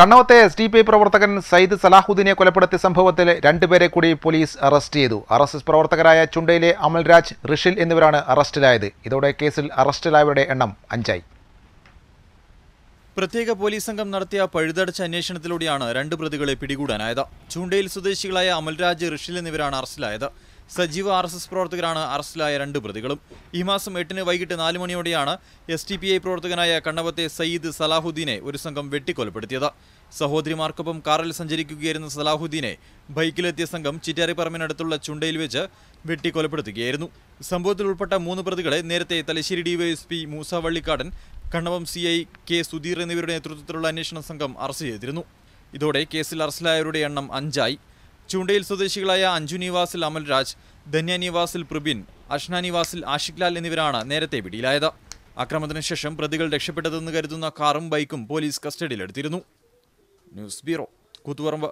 കണ്ണവത്തെ S D P I പ്രവർത്തകൻ സയ്യിദ് സലാഹുദ്ദീനെ കൊലപ്പെടുത്തിയ സംഭവത്തിൽ രണ്ടുപേരെ കൂടി പോലീസ് അറസ്റ്റ് ചെയ്തു ആർ എസ് എസ് പ്രവർത്തകരായ ചുണ്ടയിലെ അമൽരാജ് റിഷിൽ എന്നിവരാണ് അറസ്റ്റിലായത് ഇതോടെ കേസിൽ അറസ്റ്റിലായവരുടെ എണ്ണം അഞ്ചായി പ്രത്യേക പോലീസ് സംഘം നടത്തിയ പഴുതടച്ച അന്വേഷണത്തിലൂടെയാണ് രണ്ട് പ്രതികളെ പിടികൂടാനായത് ചൂണ്ടയിൽ സ്വദേശികളായ അമൽരാജ് റിഷിൽ എന്നിവരാണ് അറസ്റ്റിലായത് സജീവ ആർ എസ് എസ് പ്രവർത്തകരാണ് അറസ്റ്റിലായ രണ്ട് പ്രതികളും ഈ മാസം എട്ടിന് വൈകിട്ട് നാല് മണിയോടെയാണ് എസ് ടി പി ഐ പ്രവർത്തകനായ കണ്ണവത്തെ സയ്യിദ് സലാഹുദ്ദീനെ ഒരു സംഘം വെട്ടിക്കൊലപ്പെടുത്തിയത് സഹോദരിമാർക്കൊപ്പം കാറിൽ സഞ്ചരിക്കുകയായിരുന്ന സലാഹുദ്ദീനെ ബൈക്കിലെത്തിയ സംഘം ചിറ്റാരിപ്പറമ്പിനടുത്തുള്ള ചുണ്ടയിൽ വെച്ച് വെട്ടിക്കൊലപ്പെടുത്തുകയായിരുന്നു സംഭവത്തിൽ ഉൾപ്പെട്ട മൂന്ന് പ്രതികളെ നേരത്തെ Thalassery DYSP Moosa Vallikkadan Kannavam C I K Sudheer എന്നിവരുടെ നേതൃത്വത്തിലുള്ള അന്വേഷണ സംഘം അറസ്റ്റ് ചെയ്തിരുന്നു ഇതോടെ കേസിൽ അറസ്റ്റിലായവരുടെ എണ്ണം അഞ്ചായി ചൂണ്ടയിൽ സ്വദേശികളായ അഞ്ജു നിവാസിൽ അമൽരാജ് ധന്യ നിവാസിൽ പ്രബിൻ അഷ്ന നിവാസിൽ ആഷിഖ് ലാൽ എന്നിവരാണ് നേരത്തെ പിടിയിലായത് ആക്രമണത്തിന് ശേഷം പ്രതികൾ രക്ഷപ്പെട്ടതെന്ന് കരുതുന്ന കാറും ബൈക്കും പോലീസ് കസ്റ്റഡിയിലെടുത്തിരുന്നു ന്യൂസ് ബ്യൂറോ കൂത്തുപറമ്പ്